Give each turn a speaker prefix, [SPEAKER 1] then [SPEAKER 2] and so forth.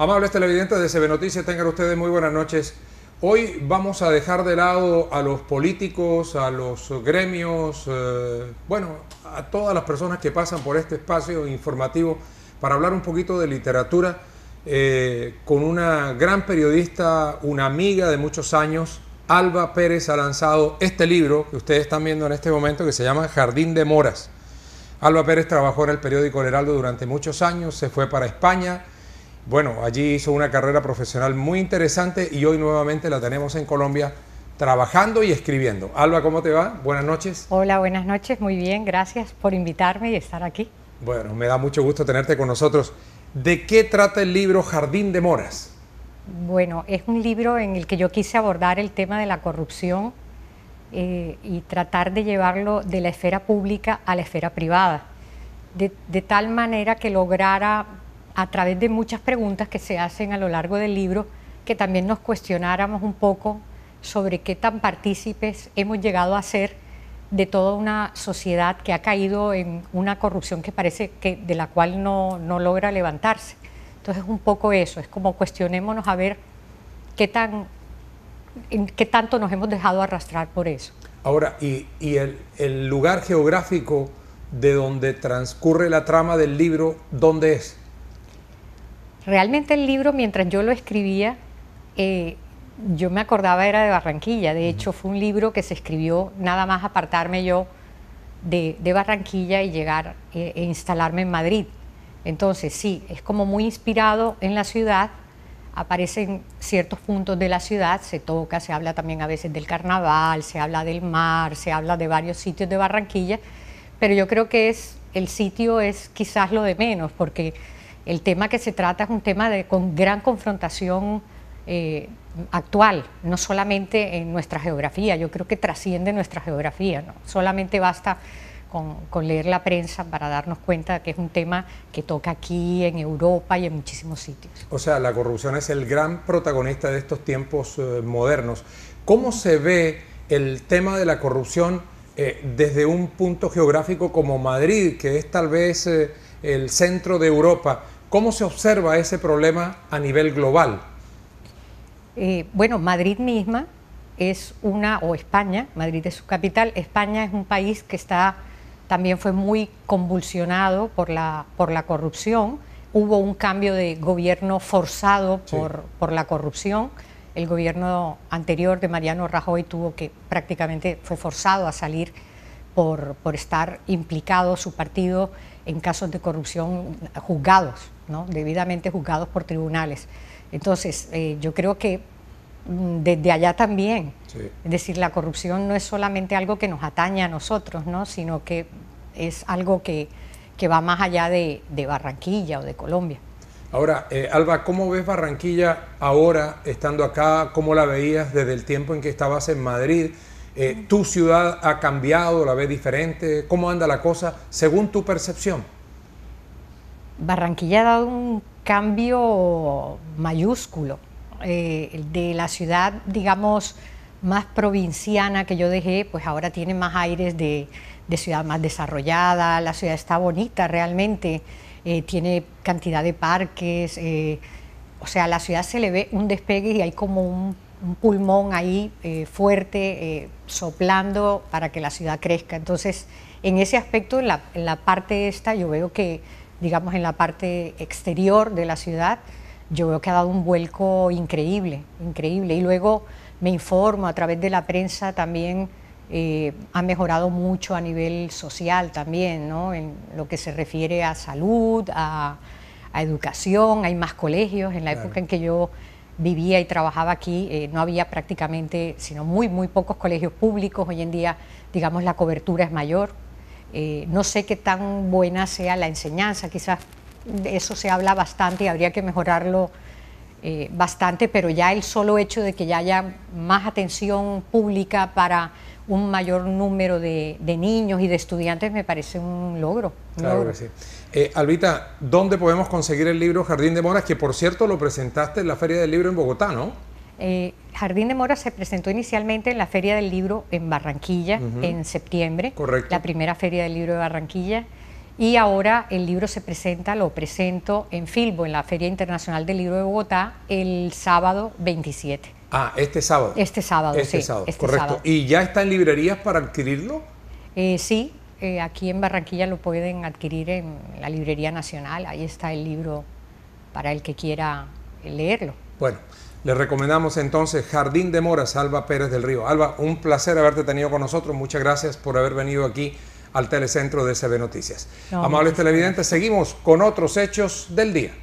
[SPEAKER 1] Amables televidentes de CB Noticias, tengan ustedes muy buenas noches. Hoy vamos a dejar de lado a los políticos, a los gremios, eh, bueno, a todas las personas que pasan por este espacio informativo para hablar un poquito de literatura eh, con una gran periodista, una amiga de muchos años, Alba Pérez ha lanzado este libro que ustedes están viendo en este momento que se llama Jardín de Moras. Alba Pérez trabajó en el periódico El Heraldo durante muchos años, se fue para España. Bueno, allí hizo una carrera profesional muy interesante y hoy nuevamente la tenemos en Colombia trabajando y escribiendo. Alba, ¿cómo te va? Buenas noches.
[SPEAKER 2] Hola, buenas noches, muy bien, gracias por invitarme y estar aquí.
[SPEAKER 1] Bueno, me da mucho gusto tenerte con nosotros. ¿De qué trata el libro Jardín de Moras?
[SPEAKER 2] Bueno, es un libro en el que yo quise abordar el tema de la corrupción eh, y tratar de llevarlo de la esfera pública a la esfera privada, de, tal manera que lograra, a través de muchas preguntas que se hacen a lo largo del libro, que también nos cuestionáramos un poco sobre qué tan partícipes hemos llegado a ser de toda una sociedad que ha caído en una corrupción que parece que de la cual no logra levantarse. Entonces es un poco eso, es como cuestionémonos a ver qué, tan, qué tanto nos hemos dejado arrastrar por eso.
[SPEAKER 1] Ahora, y, el, lugar geográfico de donde transcurre la trama del libro, ¿dónde es?
[SPEAKER 2] Realmente el libro, mientras yo lo escribía, eh, yo me acordaba era de Barranquilla. De hecho, fue un libro que se escribió nada más apartarme yo de, Barranquilla y llegar eh, e instalarme en Madrid. Entonces, sí, es como muy inspirado en la ciudad, aparecen ciertos puntos de la ciudad, se toca, se habla también a veces del carnaval, se habla del mar, se habla de varios sitios de Barranquilla, pero yo creo que es el sitio es quizás lo de menos, porque el tema que se trata es un tema con gran confrontación eh, actual, no solamente en nuestra geografía, yo creo que trasciende nuestra geografía, ¿no? solamente basta con, leer la prensa para darnos cuenta que es un tema que toca aquí, en Europa y en muchísimos sitios.
[SPEAKER 1] O sea, la corrupción es el gran protagonista de estos tiempos eh, modernos. ¿Cómo se ve el tema de la corrupción eh, desde un punto geográfico como Madrid, que es tal vez eh, el centro de Europa? ¿Cómo se observa ese problema a nivel global?
[SPEAKER 2] bueno, Madrid misma es una, o España, Madrid es su capital, España es un país que está también fue muy convulsionado por la, por la corrupción. Hubo un cambio de gobierno forzado por, por la corrupción. El gobierno anterior de Mariano Rajoy tuvo que prácticamente fue forzado a salir por, por estar implicado su partido en casos de corrupción juzgados, ¿no? debidamente juzgados por tribunales. Entonces, eh, yo creo que Mm, desde allá también. Es decir, la corrupción no es solamente algo que nos atañe a nosotros, ¿no? sino que es algo que, va más allá de, Barranquilla o de Colombia.
[SPEAKER 1] Ahora, eh, Alba, ¿cómo ves Barranquilla ahora estando acá? ¿Cómo la veías desde el tiempo en que estabas en Madrid? Eh, ¿Tu ciudad ha cambiado? ¿La ves diferente? ¿Cómo anda la cosa según tu percepción?
[SPEAKER 2] Barranquilla ha dado un cambio mayúsculo eh, de la ciudad, digamos, más provinciana que yo dejé, pues ahora tiene más aires de, de ciudad más desarrollada, la ciudad está bonita realmente, eh, tiene cantidad de parques, eh, o sea, a la ciudad se le ve un despegue y hay como un, pulmón ahí fuerte soplando para que la ciudad crezca. Entonces, en ese aspecto, la, en la parte esta, yo veo que, digamos, en la parte exterior de la ciudad, yo veo que ha dado un vuelco increíble, increíble. Y luego me informo a través de la prensa también. Eh, ha mejorado mucho a nivel social también, ¿no? en lo que se refiere a salud, a, educación, hay más colegios. En la época en que yo vivía y trabajaba aquí, eh, no había prácticamente, sino muy, muy pocos colegios públicos. Hoy en día, digamos, la cobertura es mayor. Eh, no sé qué tan buena sea la enseñanza, quizás de eso se habla bastante y habría que mejorarlo eh, bastante, pero ya el solo hecho de que ya haya más atención pública para un mayor número de, niños y de estudiantes me parece un
[SPEAKER 1] logro. claro sí. Eh, Albita, ¿dónde podemos conseguir el libro Jardín de Moras? Que por cierto lo presentaste en la Feria del Libro en Bogotá, ¿no?
[SPEAKER 2] Eh, Jardín de Moras se presentó inicialmente en la Feria del Libro en Barranquilla en septiembre. Correcto. La primera Feria del Libro de Barranquilla y ahora el libro se presenta, lo presento en Filbo, en la Feria Internacional del Libro de Bogotá, el sábado 27.
[SPEAKER 1] Ah, este sábado. Este sábado, este Sábado, este correcto. ¿Y ya está en librerías para adquirirlo?
[SPEAKER 2] Eh, sí, eh, aquí en Barranquilla lo pueden adquirir en la Librería Nacional, ahí está el libro para el que quiera
[SPEAKER 1] leerlo. Bueno, le recomendamos entonces Jardín de Moras, Alba Pérez del Río. Alba, un placer haberte tenido con nosotros, muchas gracias por haber venido aquí al telecentro de CB Noticias. Amables televidentes, seguimos con otros hechos del día.